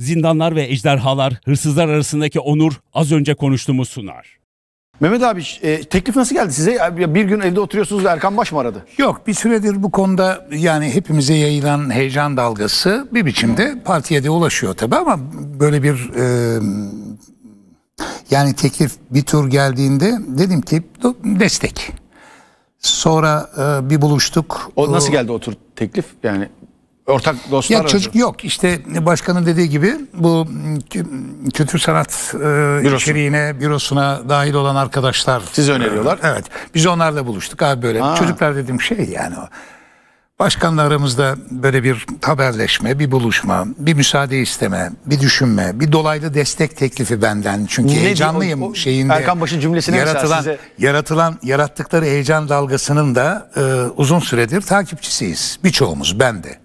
zindanlar ve ejderhalar, hırsızlar arasındaki onur az önce konuştuğumuz sunar. Mehmet abi e, teklif nasıl geldi size? Bir gün evde oturuyorsunuz da Erkan Baş mı aradı? Yok bir süredir bu konuda yani hepimize yayılan heyecan dalgası bir biçimde partiye de ulaşıyor tabi ama böyle bir e, yani teklif bir tur geldiğinde dedim ki destek. Sonra e, bir buluştuk. O nasıl geldi o tur teklif? Yani Ortak dostlar. Ya çocuk arıyor. yok. İşte başkanın dediği gibi bu kültür sanat e, Bürosu. içeriğine, bürosuna dahil olan arkadaşlar. Siz öneriyorlar. Evet. Biz onlarla buluştuk abi böyle. Ha. Çocuklar dedim şey yani o. Başkanla aramızda böyle bir haberleşme, bir buluşma, bir müsaade isteme, bir düşünme, bir dolaylı destek teklifi benden. Çünkü ne heyecanlıyım o, o, şeyinde. Erkan Baş'ın cümlesini yaratılan, size. yaratılan, yarattıkları heyecan dalgasının da e, uzun süredir takipçisiyiz. Birçoğumuz, ben de.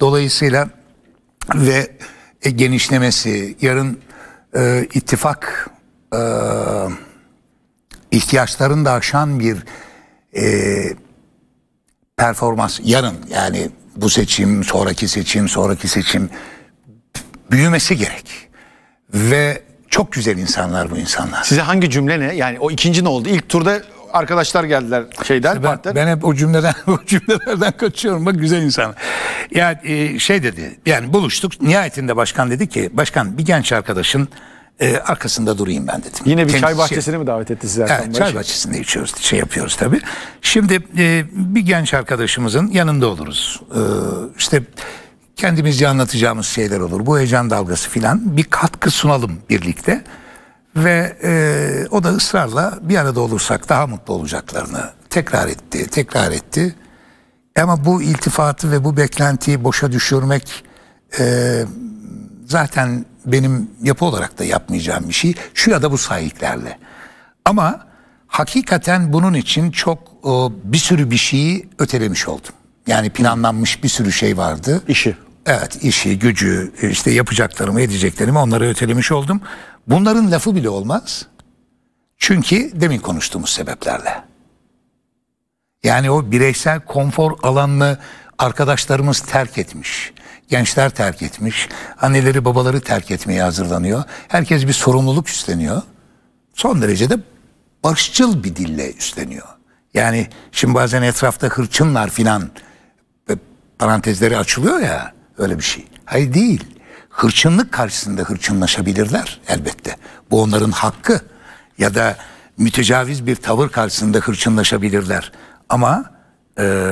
Dolayısıyla ve e, genişlemesi, yarın e, ittifak e, ihtiyaçlarını da aşan bir e, performans yarın yani bu seçim, sonraki seçim, sonraki seçim büyümesi gerek. Ve çok güzel insanlar bu insanlar. Size hangi cümle ne? Yani o ikinci ne oldu? İlk turda arkadaşlar geldiler şeyden ben, partiden. Ben hep o cümleden o cümlelerden kaçıyorum. Bak güzel insan. Ya yani, e, şey dedi. Yani buluştuk. Nihayetinde başkan dedi ki başkan bir genç arkadaşın e, arkasında durayım ben dedim. Yine bir Kendisi çay şey- bahçesine mi davet etti sizi? Evet, çay şey. bahçesinde içiyoruz, şey yapıyoruz tabii. Şimdi e, bir genç arkadaşımızın yanında oluruz. E, işte kendimizce anlatacağımız şeyler olur. Bu heyecan dalgası filan bir katkı sunalım birlikte ve e, o da ısrarla bir arada olursak daha mutlu olacaklarını tekrar etti, tekrar etti. E ama bu iltifatı ve bu beklentiyi boşa düşürmek e, zaten benim yapı olarak da yapmayacağım bir şey. Şu ya da bu sahiplerle. Ama hakikaten bunun için çok e, bir sürü bir şeyi ötelemiş oldum. Yani planlanmış bir sürü şey vardı. İşi. Evet işi, gücü, işte yapacaklarımı, edeceklerimi onları ötelemiş oldum. Bunların lafı bile olmaz. Çünkü demin konuştuğumuz sebeplerle. Yani o bireysel konfor alanını arkadaşlarımız terk etmiş. Gençler terk etmiş. Anneleri babaları terk etmeye hazırlanıyor. Herkes bir sorumluluk üstleniyor. Son derece de barışçıl bir dille üstleniyor. Yani şimdi bazen etrafta hırçınlar filan e, parantezleri açılıyor ya öyle bir şey. Hayır değil. Hırçınlık karşısında hırçınlaşabilirler elbette. Bu onların hakkı. Ya da mütecaviz bir tavır karşısında hırçınlaşabilirler. Ama e,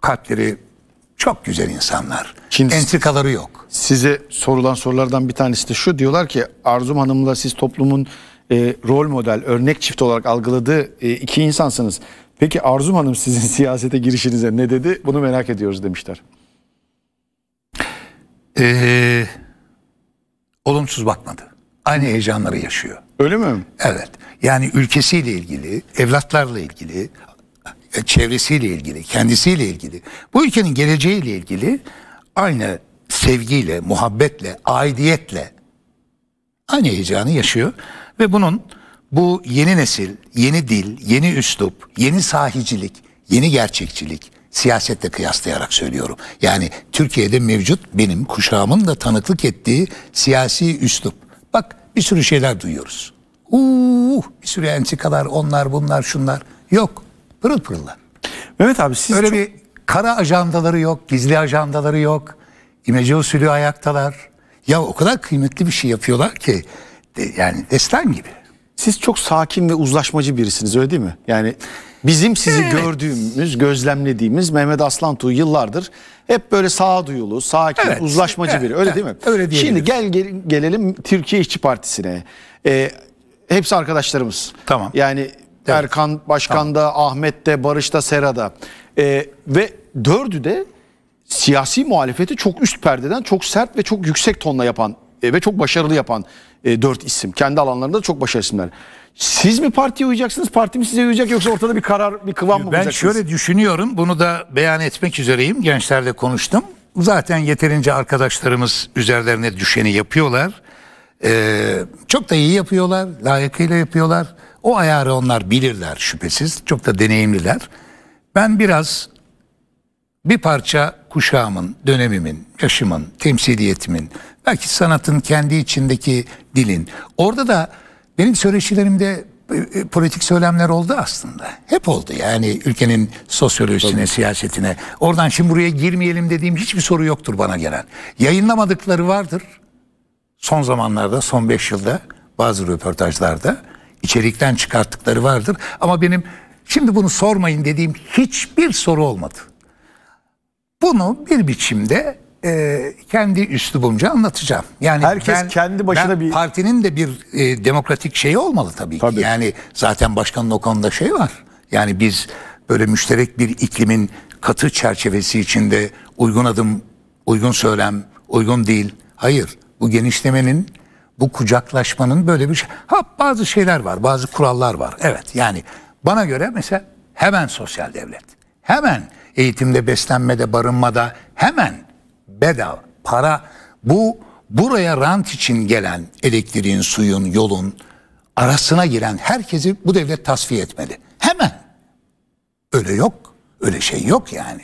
kalpleri çok güzel insanlar. Şimdi Entrikaları yok. Size sorulan sorulardan bir tanesi de şu diyorlar ki Arzum Hanım'la siz toplumun e, rol model, örnek çift olarak algıladığı e, iki insansınız. Peki Arzum Hanım sizin siyasete girişinize ne dedi? Bunu merak ediyoruz demişler e, olumsuz bakmadı. Aynı heyecanları yaşıyor. Öyle mi? Evet. Yani ülkesiyle ilgili, evlatlarla ilgili, e, çevresiyle ilgili, kendisiyle ilgili, bu ülkenin geleceğiyle ilgili aynı sevgiyle, muhabbetle, aidiyetle aynı heyecanı yaşıyor ve bunun bu yeni nesil, yeni dil, yeni üslup, yeni sahicilik, yeni gerçekçilik, siyasetle kıyaslayarak söylüyorum. Yani Türkiye'de mevcut benim kuşağımın da tanıklık ettiği siyasi üslup. Bak bir sürü şeyler duyuyoruz. Uuu bir sürü entikalar onlar bunlar şunlar. Yok pırıl pırıllar. Mehmet abi siz Öyle çok... bir kara ajandaları yok, gizli ajandaları yok. İmece usulü ayaktalar. Ya o kadar kıymetli bir şey yapıyorlar ki de, yani destan gibi. Siz çok sakin ve uzlaşmacı birisiniz öyle değil mi? Yani Bizim sizi evet. gördüğümüz, gözlemlediğimiz Mehmet Aslantu yıllardır hep böyle sağduyulu, sakin, evet. uzlaşmacı evet. biri. Öyle evet. değil mi? Öyle diyebiliriz. Şimdi gel, gel gelelim Türkiye İşçi Partisi'ne. Ee, hepsi arkadaşlarımız. Tamam. Yani evet. Erkan Başkan'da, tamam. Ahmet'te, Barış'ta, Sera'da. Ee, ve dördü de siyasi muhalefeti çok üst perdeden, çok sert ve çok yüksek tonla yapan e, ve çok başarılı yapan e, 4 isim. Kendi alanlarında çok başarılı isimler. Siz mi partiye uyacaksınız, parti mi size uyacak yoksa ortada bir karar, bir kıvam mı ben bulacaksınız? Ben şöyle düşünüyorum, bunu da beyan etmek üzereyim. Gençlerle konuştum. Zaten yeterince arkadaşlarımız üzerlerine düşeni yapıyorlar. Ee, çok da iyi yapıyorlar, layıkıyla yapıyorlar. O ayarı onlar bilirler şüphesiz. Çok da deneyimliler. Ben biraz bir parça kuşağımın, dönemimin, yaşımın, temsiliyetimin, belki sanatın kendi içindeki dilin. Orada da benim söyleşilerimde e, e, politik söylemler oldu aslında. Hep oldu yani ülkenin sosyolojisine, siyasetine. Oradan şimdi buraya girmeyelim dediğim hiçbir soru yoktur bana gelen. Yayınlamadıkları vardır. Son zamanlarda, son 5 yılda bazı röportajlarda içerikten çıkarttıkları vardır. Ama benim şimdi bunu sormayın dediğim hiçbir soru olmadı. Bunu bir biçimde e, kendi üslubumca anlatacağım. Yani herkes ben, kendi başına ben bir partinin de bir e, demokratik şeyi olmalı tabii, tabii ki. Yani zaten başkanın o konuda şey var. Yani biz böyle müşterek bir iklimin katı çerçevesi içinde uygun adım, uygun söylem, uygun değil. Hayır. Bu genişlemenin bu kucaklaşmanın böyle bir şey. Ha bazı şeyler var, bazı kurallar var. Evet yani bana göre mesela hemen sosyal devlet. Hemen eğitimde, beslenmede, barınmada hemen bedav para bu buraya rant için gelen elektriğin, suyun, yolun arasına giren herkesi bu devlet tasfiye etmeli. Hemen. Öyle yok. Öyle şey yok yani.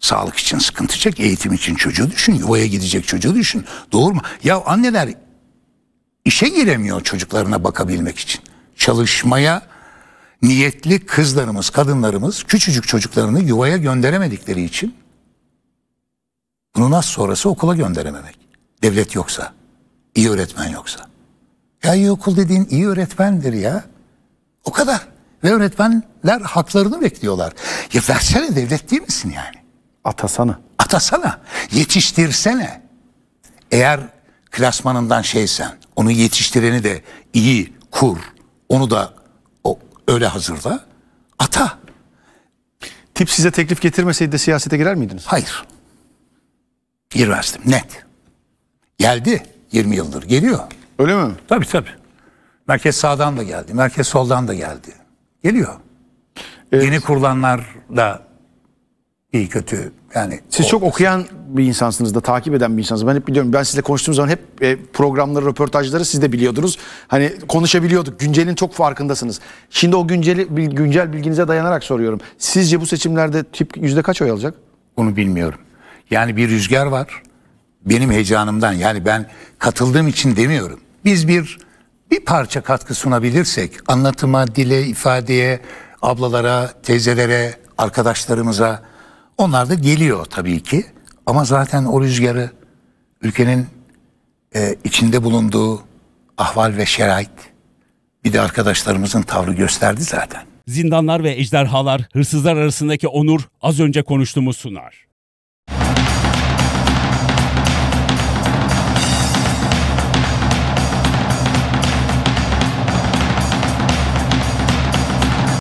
Sağlık için sıkıntı çek, eğitim için çocuğu düşün, yuvaya gidecek çocuğu düşün. Doğru mu? Ya anneler işe giremiyor çocuklarına bakabilmek için. Çalışmaya niyetli kızlarımız, kadınlarımız küçücük çocuklarını yuvaya gönderemedikleri için bunu nasıl sonrası okula gönderememek. Devlet yoksa, iyi öğretmen yoksa. Ya iyi okul dediğin iyi öğretmendir ya. O kadar. Ve öğretmenler haklarını bekliyorlar. Ya versene devlet değil misin yani? Atasana. Atasana. Yetiştirsene. Eğer klasmanından şeysen, onu yetiştireni de iyi kur. Onu da öyle hazırda ata. Tip size teklif getirmeseydi de siyasete girer miydiniz? Hayır. Girmezdim net. Geldi 20 yıldır geliyor. Öyle mi? Tabii tabii. Merkez sağdan da geldi, merkez soldan da geldi. Geliyor. Evet. Yeni kurulanlar da iyi kötü yani. Siz o, çok okuyan bir insansınız da takip eden bir insansınız. Ben hep biliyorum. Ben sizle konuştuğum zaman hep e, programları, röportajları siz de biliyordunuz. Hani konuşabiliyorduk. Güncelin çok farkındasınız. Şimdi o günceli, bil, güncel bilginize dayanarak soruyorum. Sizce bu seçimlerde tip yüzde kaç oy alacak? Onu bilmiyorum. Yani bir rüzgar var. Benim heyecanımdan yani ben katıldığım için demiyorum. Biz bir bir parça katkı sunabilirsek anlatıma, dile, ifadeye, ablalara, teyzelere, arkadaşlarımıza onlar da geliyor tabii ki. Ama zaten o rüzgarı ülkenin e, içinde bulunduğu ahval ve şerait bir de arkadaşlarımızın tavrı gösterdi zaten. Zindanlar ve ejderhalar, hırsızlar arasındaki onur az önce konuştuğumuz sunar.